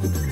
Thank you.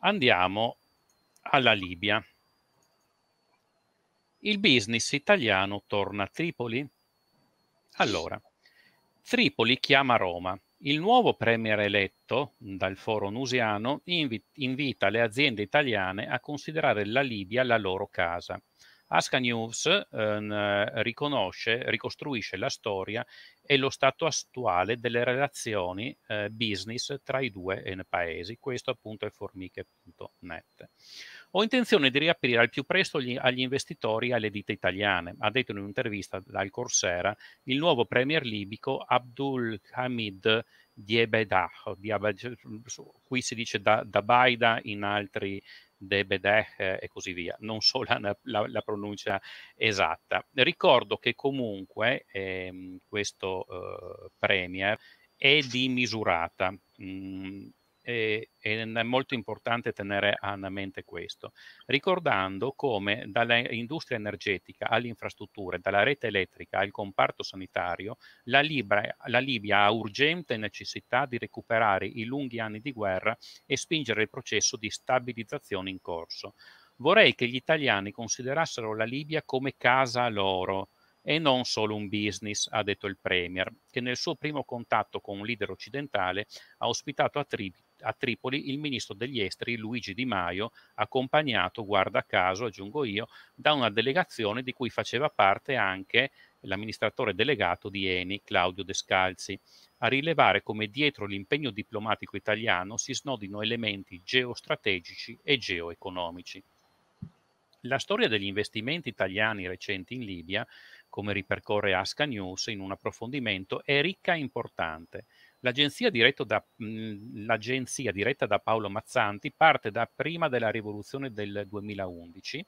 Andiamo alla Libia. Il business italiano torna a Tripoli? Allora, Tripoli chiama Roma. Il nuovo premier eletto dal foro nusiano invita le aziende italiane a considerare la Libia la loro casa. Aska News eh, riconosce, ricostruisce la storia e lo stato attuale delle relazioni eh, business tra i due eh, paesi. Questo appunto è formiche.net. Ho intenzione di riaprire al più presto gli, agli investitori e alle ditte italiane, ha detto in un'intervista dal Corsera il nuovo premier libico Abdul Hamid Diebedah, qui si dice da, da Baida in altri Debedeh eh, e così via, non so la, la, la pronuncia esatta. Ricordo che comunque ehm, questo eh, Premier è di misurata. Mm, e, e, è molto importante tenere a mente questo, ricordando come dall'industria energetica alle infrastrutture, dalla rete elettrica al comparto sanitario, la, Libra, la Libia ha urgente necessità di recuperare i lunghi anni di guerra e spingere il processo di stabilizzazione in corso. Vorrei che gli italiani considerassero la Libia come casa loro, e non solo un business, ha detto il Premier, che nel suo primo contatto con un leader occidentale ha ospitato a Tripoli a Tripoli il ministro degli esteri Luigi Di Maio, accompagnato, guarda caso, aggiungo io, da una delegazione di cui faceva parte anche l'amministratore delegato di Eni, Claudio Descalzi, a rilevare come dietro l'impegno diplomatico italiano si snodino elementi geostrategici e geoeconomici. La storia degli investimenti italiani recenti in Libia, come ripercorre Asca News in un approfondimento, è ricca e importante L'agenzia, da, mh, mhmm, l'agenzia diretta da Paolo Mazzanti parte da prima della rivoluzione del 2011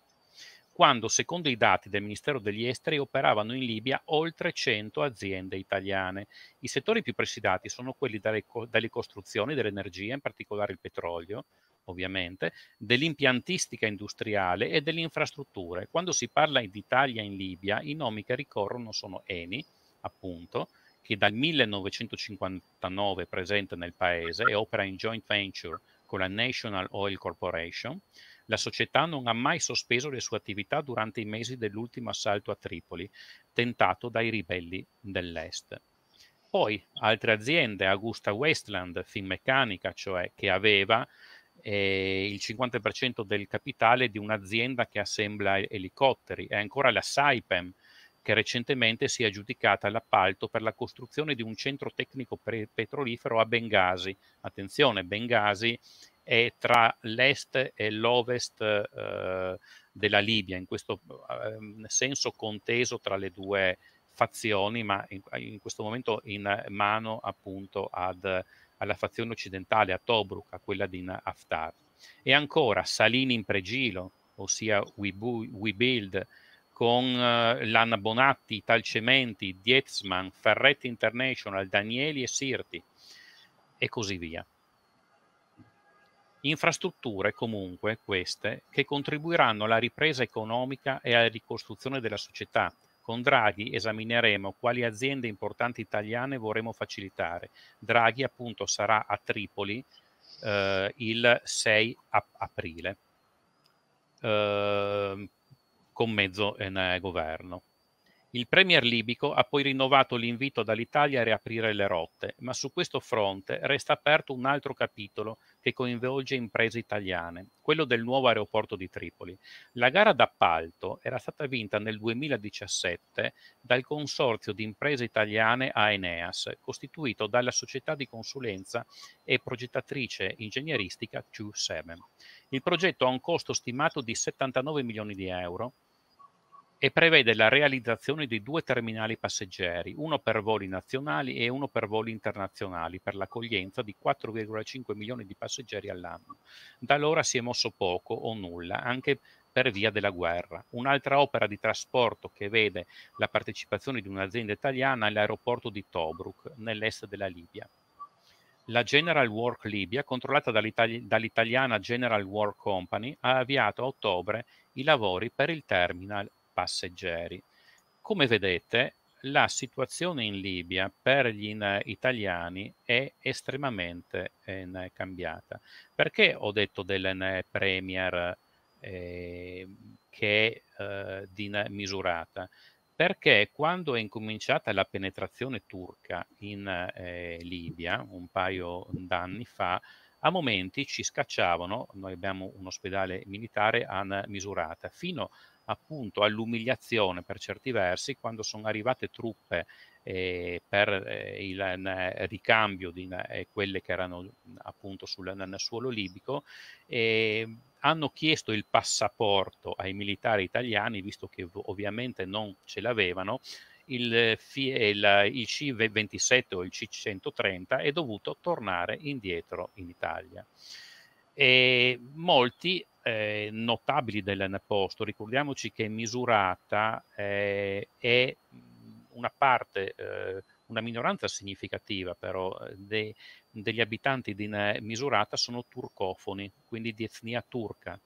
quando, secondo i dati del Ministero degli Esteri, operavano in Libia oltre 100 aziende italiane. I settori più presidiati sono quelli dalle, dalle costruzioni, dell'energia, in particolare il petrolio, ovviamente, dell'impiantistica industriale e delle infrastrutture. Quando si parla di Italia in Libia, i nomi che ricorrono sono Eni, appunto, che dal 1959 è presente nel paese e opera in joint venture con la National Oil Corporation, la società non ha mai sospeso le sue attività durante i mesi dell'ultimo assalto a Tripoli, tentato dai ribelli dell'Est. Poi altre aziende, Augusta Westland, Finmeccanica, cioè che aveva eh, il 50% del capitale di un'azienda che assembla elicotteri, è ancora la Saipem, che recentemente si è aggiudicata l'appalto per la costruzione di un centro tecnico petrolifero a Bengasi. Attenzione, Bengasi è tra l'est e l'ovest eh, della Libia, in questo eh, senso conteso tra le due fazioni, ma in, in questo momento in mano appunto ad, alla fazione occidentale, a Tobruk, a quella di Haftar. E ancora Salini in pregilo, ossia We, Bu- We Build, con eh, Lanna Bonatti, Talcementi, Dietzman, Ferretti International, Danieli e Sirti e così via. Infrastrutture comunque queste che contribuiranno alla ripresa economica e alla ricostruzione della società. Con Draghi esamineremo quali aziende importanti italiane vorremmo facilitare. Draghi appunto sarà a Tripoli eh, il 6 ap- aprile. Eh, con mezzo in eh, governo. Il premier libico ha poi rinnovato l'invito dall'Italia a riaprire le rotte, ma su questo fronte resta aperto un altro capitolo che coinvolge imprese italiane, quello del nuovo aeroporto di Tripoli. La gara d'appalto era stata vinta nel 2017 dal consorzio di imprese italiane Aeneas, costituito dalla società di consulenza e progettatrice ingegneristica Q7. Il progetto ha un costo stimato di 79 milioni di euro e prevede la realizzazione di due terminali passeggeri, uno per voli nazionali e uno per voli internazionali, per l'accoglienza di 4,5 milioni di passeggeri all'anno. Da allora si è mosso poco o nulla, anche per via della guerra. Un'altra opera di trasporto che vede la partecipazione di un'azienda italiana è l'aeroporto di Tobruk, nell'est della Libia la General Work Libia, controllata dall'itali- dall'italiana General Work Company, ha avviato a ottobre i lavori per il terminal passeggeri. Come vedete, la situazione in Libia per gli eh, italiani è estremamente eh, cambiata. Perché ho detto del Premier ehm, eh, che è eh, misurata? Perché quando è incominciata la penetrazione turca in eh, Libia, un paio d'anni fa, a momenti ci scacciavano, noi abbiamo un ospedale militare a Misurata, fino a appunto all'umiliazione per certi versi quando sono arrivate truppe eh, per eh, il eh, ricambio di eh, quelle che erano appunto sul, nel suolo libico ehm, hanno chiesto il passaporto ai militari italiani visto che ovviamente non ce l'avevano il, eh, eh, il, il C-27 o il C-130 è dovuto tornare indietro in Italia e molti eh, notabili dell'anaposto, ricordiamoci che misurata eh, è una parte, eh, una minoranza significativa però, eh, de, degli abitanti di misurata sono turcofoni, quindi di etnia turca.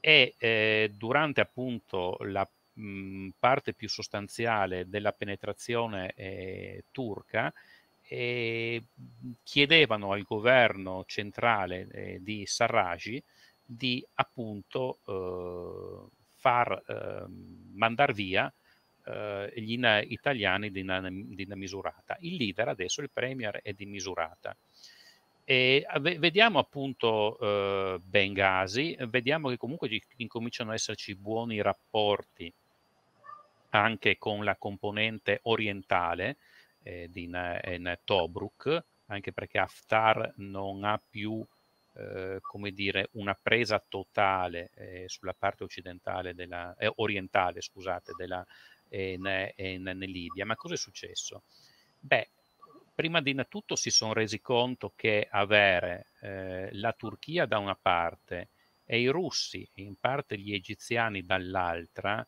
E eh, durante appunto la mh, parte più sostanziale della penetrazione eh, turca, e mhmm, chiedevano al governo centrale eh, di Sarraj di appunto eh, far ehm, mandare via eh, gli italiani di una, di una, misurata. Il leader adesso, il premier, è di misurata. E vediamo appunto eh, Bengasi, vediamo che comunque incominciano ad esserci buoni rapporti anche con la componente orientale, eh, in, in, Tobruk, anche perché Haftar non ha più eh, come dire, una presa totale eh, sulla parte occidentale della, eh, orientale scusate, della, in, eh, in, eh, in, Libia. Ma cosa è successo? Beh, prima di tutto si sono resi conto che avere eh, la Turchia da una parte e i russi e in parte gli egiziani dall'altra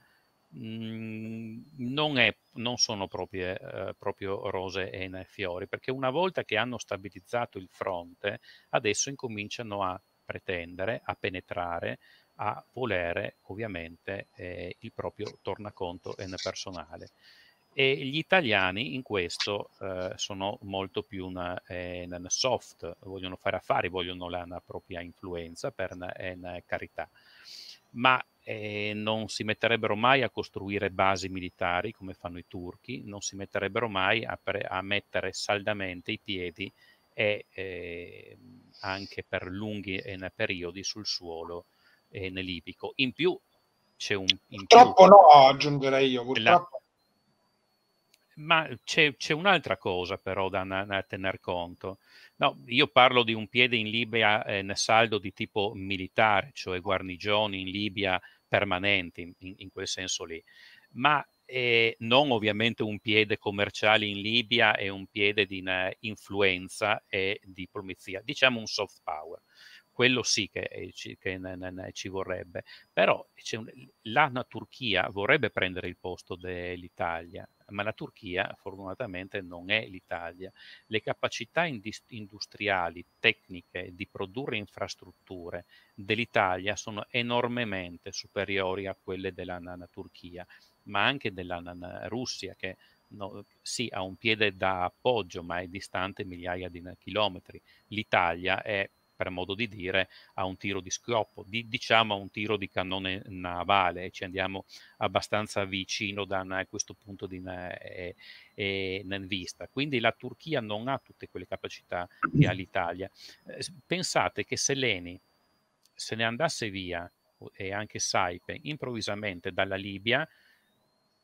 Mhmm, non, è, non, sono proprie, eh, proprio rose e fiori, perché una volta che hanno stabilizzato il fronte, adesso incominciano a pretendere, a penetrare, a volere ovviamente eh, il proprio tornaconto personale. E gli italiani in questo eh, sono molto più una, eh, una soft, vogliono fare affari, vogliono la propria influenza per una, una eh, carità ma eh, non si metterebbero mai a costruire basi militari come fanno i turchi, non si metterebbero mai a, pre- a mettere saldamente i piedi e eh, anche per lunghi periodi sul suolo eh, libico. In più c'è un... purtroppo più, no, aggiungerei io, purtroppo ma uhm, c'è, c'è, un'altra cosa però da, da tener conto. No, io parlo di un piede in Libia eh, saldo di tipo militare, cioè guarnigioni in Libia permanenti, in, in quel senso lì, ma eh, non ovviamente un piede commerciale in Libia e un piede di influenza e diplomazia, diciamo un soft power quello sì che, ehm, ci, che ne, ne, ne, ci vorrebbe, però un, la Turchia vorrebbe prendere il posto dell'Italia, ma la Turchia fortunatamente non è l'Italia. Le capacità industriali, tecniche di produrre infrastrutture dell'Italia sono enormemente superiori a quelle della nana Turchia, ma anche della nana Russia che no, sì ha un piede da appoggio ma è distante migliaia di chilometri. L'Italia è per modo di dire, a un tiro di scroppo, di, diciamo a un tiro di cannone navale, ci andiamo abbastanza vicino da una, questo punto di eh, eh, vista. Quindi la Turchia non ha tutte quelle capacità che ha l'Italia. Eh, pensate che se Leni se ne andasse via, e anche Saipe, improvvisamente dalla Libia,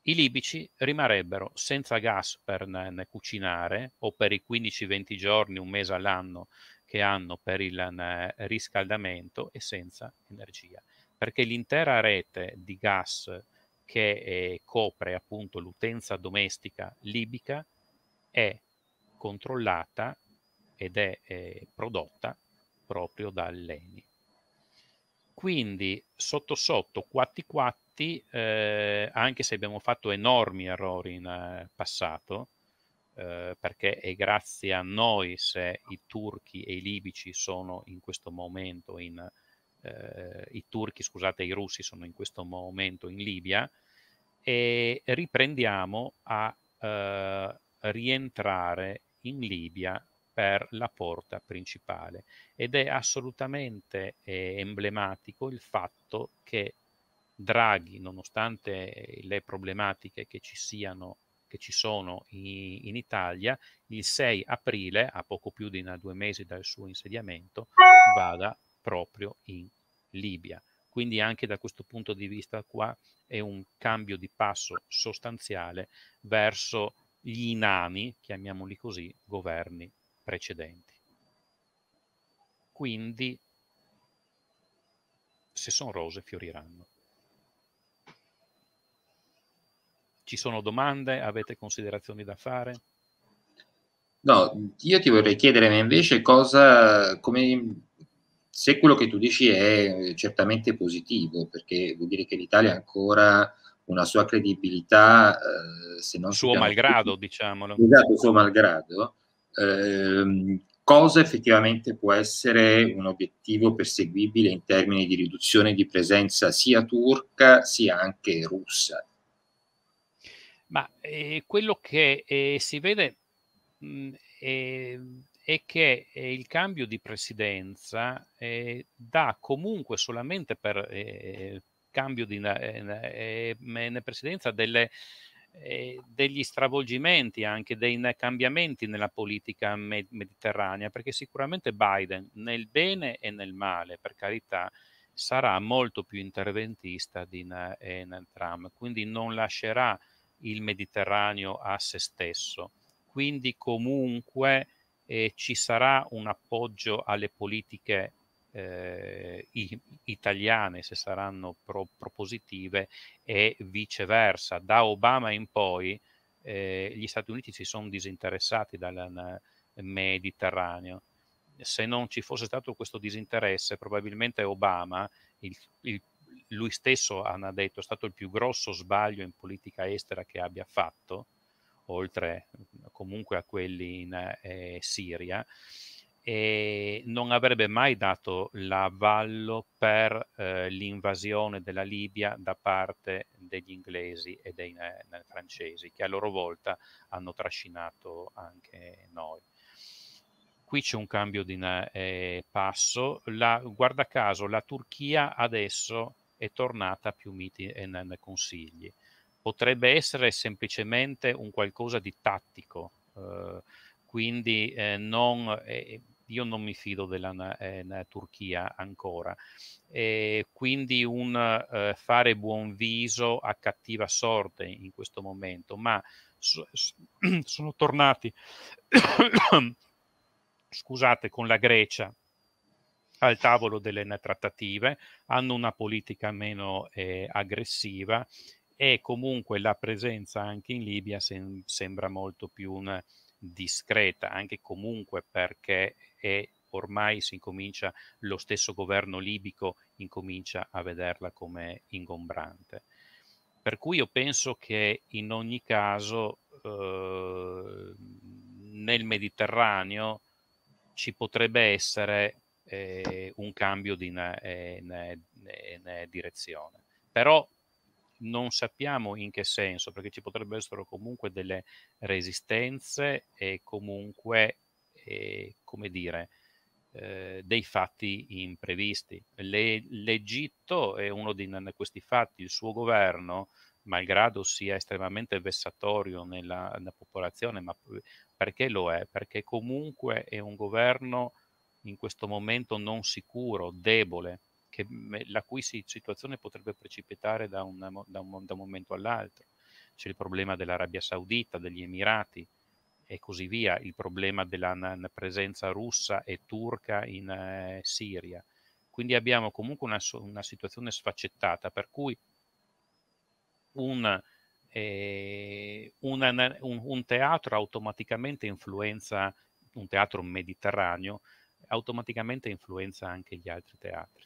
i libici rimarrebbero senza gas per cucinare o per i 15-20 giorni, un mese all'anno che hanno per il eh, riscaldamento e senza energia, perché l'intera rete di gas che eh, copre appunto l'utenza domestica libica è controllata ed è eh, prodotta proprio dall'ENI. Quindi sotto sotto, quatti quatti, eh, anche se abbiamo fatto enormi errori in eh, passato, eh, perché è grazie a noi se i turchi e i libici sono in questo momento in, eh, i turchi, scusate, i russi sono in questo momento in Libia e riprendiamo a eh, rientrare in Libia per la porta principale ed è assolutamente eh, emblematico il fatto che Draghi, nonostante le problematiche che ci siano che ci sono in, in Italia, il 6 aprile, a poco più di una, due mesi dal suo insediamento, vada proprio in Libia. Quindi anche da questo punto di vista qua è un cambio di passo sostanziale verso gli inani, chiamiamoli così, governi precedenti. Quindi se sono rose fioriranno. Ci sono domande? Avete considerazioni da fare? No, io ti vorrei chiedere invece cosa, come, se quello che tu dici è certamente positivo, perché vuol dire che l'Italia ha ancora una sua credibilità, eh, se non suo malgrado, tutti, diciamolo. Esatto, suo malgrado. Eh, cosa effettivamente può essere un obiettivo perseguibile in termini di riduzione di presenza sia turca sia anche russa? Ma eh, quello che eh, si vede mh, mhmm, eh, è che ehm, il cambio di presidenza ehm, dà comunque solamente per ehm, cambio di presidenza delle, degli stravolgimenti, anche dei cambiamenti nella politica med- mediterranea, perché sicuramente Biden nel bene e nel male, per carità, sarà molto più interventista di Trump, quindi non lascerà il Mediterraneo a se stesso. Quindi comunque eh, ci sarà un appoggio alle politiche eh, italiane se saranno pro- propositive e viceversa. Da Obama in poi eh, gli Stati Uniti si sono disinteressati dal Mediterraneo. Se non ci fosse stato questo disinteresse, probabilmente Obama, il, il lui stesso ha detto è stato il più grosso sbaglio in politica estera che abbia fatto, oltre mhmm, comunque a quelli in eh, Siria, e non avrebbe mai dato l'avallo per eh, l'invasione della Libia da parte degli inglesi e dei ne, eh, ne francesi, che a loro volta hanno trascinato anche noi. Qui c'è un cambio di eh, passo, la, guarda caso la Turchia adesso è tornata più miti e consigli. Potrebbe essere semplicemente un qualcosa di tattico, eh, quindi eh, non, eh, io non mi fido della eh, Turchia ancora. E quindi un eh, fare buon viso a cattiva sorte in questo momento, ma so, so, sono tornati, scusate, con la Grecia al tavolo delle trattative, hanno una politica meno eh, aggressiva e comunque la presenza anche in Libia sem sembra molto più mm, discreta, anche comunque perché è ormai si incomincia, lo stesso governo libico incomincia a vederla come ingombrante. Per cui io penso che in ogni caso eh, nel Mediterraneo ci potrebbe essere eh, un cambio di eh, direzione. Però non sappiamo in che senso, perché ci potrebbero essere comunque delle resistenze e comunque, eh, come dire, eh, dei fatti imprevisti. Le, L'Egitto è uno di questi fatti, il suo governo, malgrado sia estremamente vessatorio nella, nella popolazione, ma perché lo è? Perché comunque è un governo in questo momento non sicuro, debole, che, la cui situazione potrebbe precipitare da, una, da, un, da un momento all'altro. C'è il problema dell'Arabia Saudita, degli Emirati, e così via, il problema della presenza russa e turca in eh, Siria. Quindi abbiamo comunque una, una, situazione sfaccettata, per cui un, eh, una, un, un teatro automaticamente influenza un teatro mediterraneo, automaticamente influenza anche gli altri teatri.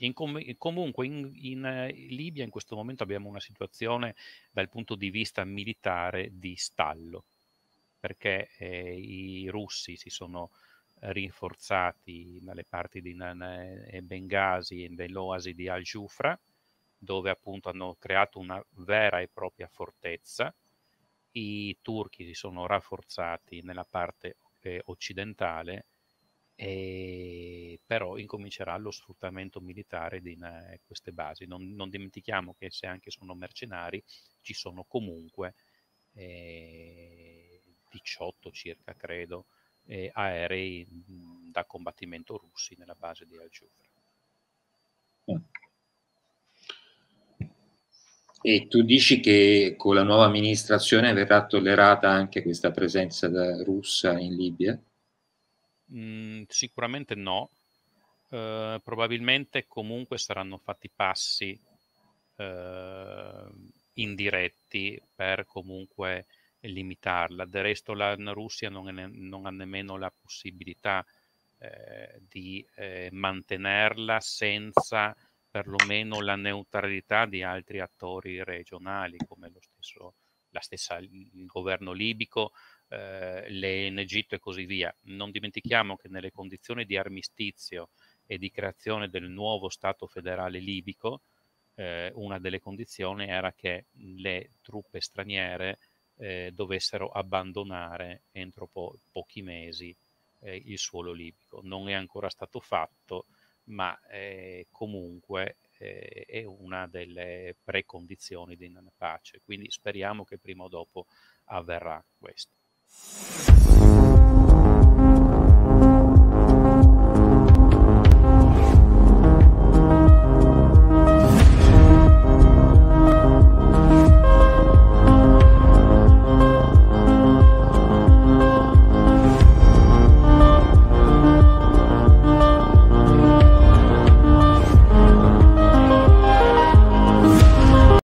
In com- comunque in, in eh, Libia in questo momento abbiamo una situazione dal punto di vista militare di stallo, perché eh, i russi si sono rinforzati dalle parti di eh, Benghazi e dell'oasi di Al-Jufra, dove appunto hanno creato una vera e propria fortezza. I turchi si sono rafforzati nella parte anche occidentale, e ehm, però incomincerà lo sfruttamento militare di eh, queste basi. Non, non, dimentichiamo che se anche sono mercenari ci sono comunque eh, 18 circa, credo, eh, aerei da combattimento russi nella base di Al-Giufra. E tu dici che con la nuova amministrazione verrà tollerata anche questa presenza russa in Libia? Mm, sicuramente no. Eh, probabilmente comunque saranno fatti passi eh, indiretti per comunque limitarla. Del resto la Russia non, ne- non ha nemmeno la possibilità eh, di eh, mantenerla senza perlomeno la neutralità di altri attori regionali come lo stesso stessa, il governo libico, eh, le in Egitto e così via. Non dimentichiamo che nelle condizioni di armistizio e di creazione del nuovo Stato federale libico, eh, una delle condizioni era che le truppe straniere eh, dovessero abbandonare entro po- pochi mesi eh, il suolo libico. Non è ancora stato fatto, ma eh, comunque eh, è una delle precondizioni di una pace. Quindi speriamo che prima o dopo avverrà questo.